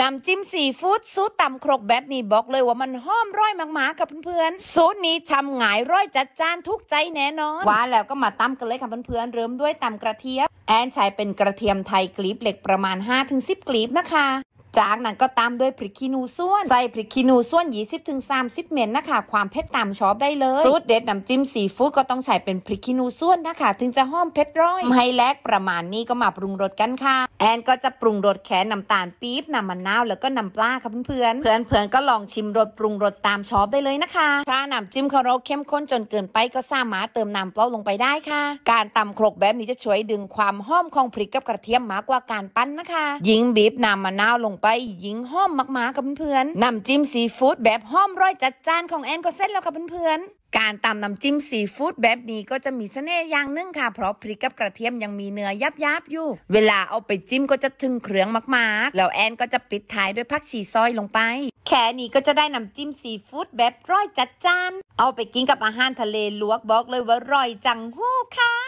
น้ำจิ้มซีฟู้ดสูตรตำครกแบบนี้บอกเลยว่ามันหอมร้อยมากๆค่ะเพื่อนๆสูตรนี้ทำหงายร้อยจัดจ้านทุกใจแน่นอนว่าแล้วก็มาตำกันเลยค่ะเพื่อนๆ เริ่มด้วยตำกระเทียม แอนใช้เป็นกระเทียมไทยกลีบเหล็กประมาณ 5-10 กลีบนะคะจากนั้นก็ตามด้วยพริกขี้หนูส้วน ใส่พริกขี้หนูส้วน 20-30 เมตรนะคะความเผ็ดตามชอบได้เลยสูตรเด็ดน้ำจิ้มซีฟู้ดก็ต้องใส่เป็นพริกขี้หนูส้วนนะคะ ถึงจะหอมเผ็ดร้อยให้แลกประมาณนี้ก็มาปรุงรสกันค่ะ แอนก็จะปรุงรสแค่น้ำตาลปี๊บน้ำมะนาวแล้วก็น้ำปลาค่ะเพื่อนเพื่อนเพื่อนนก็ลองชิมรสปรุงรสตามชอบได้เลยนะคะ ถ้าน้ำจิ้มคาราเข้มข้นจนเกินไป ก็สามารถเติมน้ำเปล่าลงไปได้ค่ะ การตำครกแบบนี้จะช่วยดึงความหอมของพริกกับกระเทียมมากกว่าการปั้นนะคะยิ่งบีบน้ำมะนาวลงไปยิงห้อมมากๆกับเพื่อนน้ำจิ้มซีฟู้ด แบบห้อมร้อยจัดจานของแอนก็เสร็จแล้วค่ะเพื่อนการตำน้ำจิ้มซีฟู้ดแบบนี้ก็จะมีเสน่ห์อย่างนึงค่ะ เพราะพริกกับกระเทียมยังมีเนื้อยับยับอยู่ เวลาเอาไปจิ้มก็จะถึงเครื่องมากๆ แล้วแอนก็จะปิดท้ายด้วยผักชีซอยลงไป แค่นี้ก็จะได้น้ำจิ้มซีฟู้ดแบบร้อยจัดจาน เอาไปกินกับอาหารทะเลลวกบอกเลยว่าร้อยจังหู้ค่ะ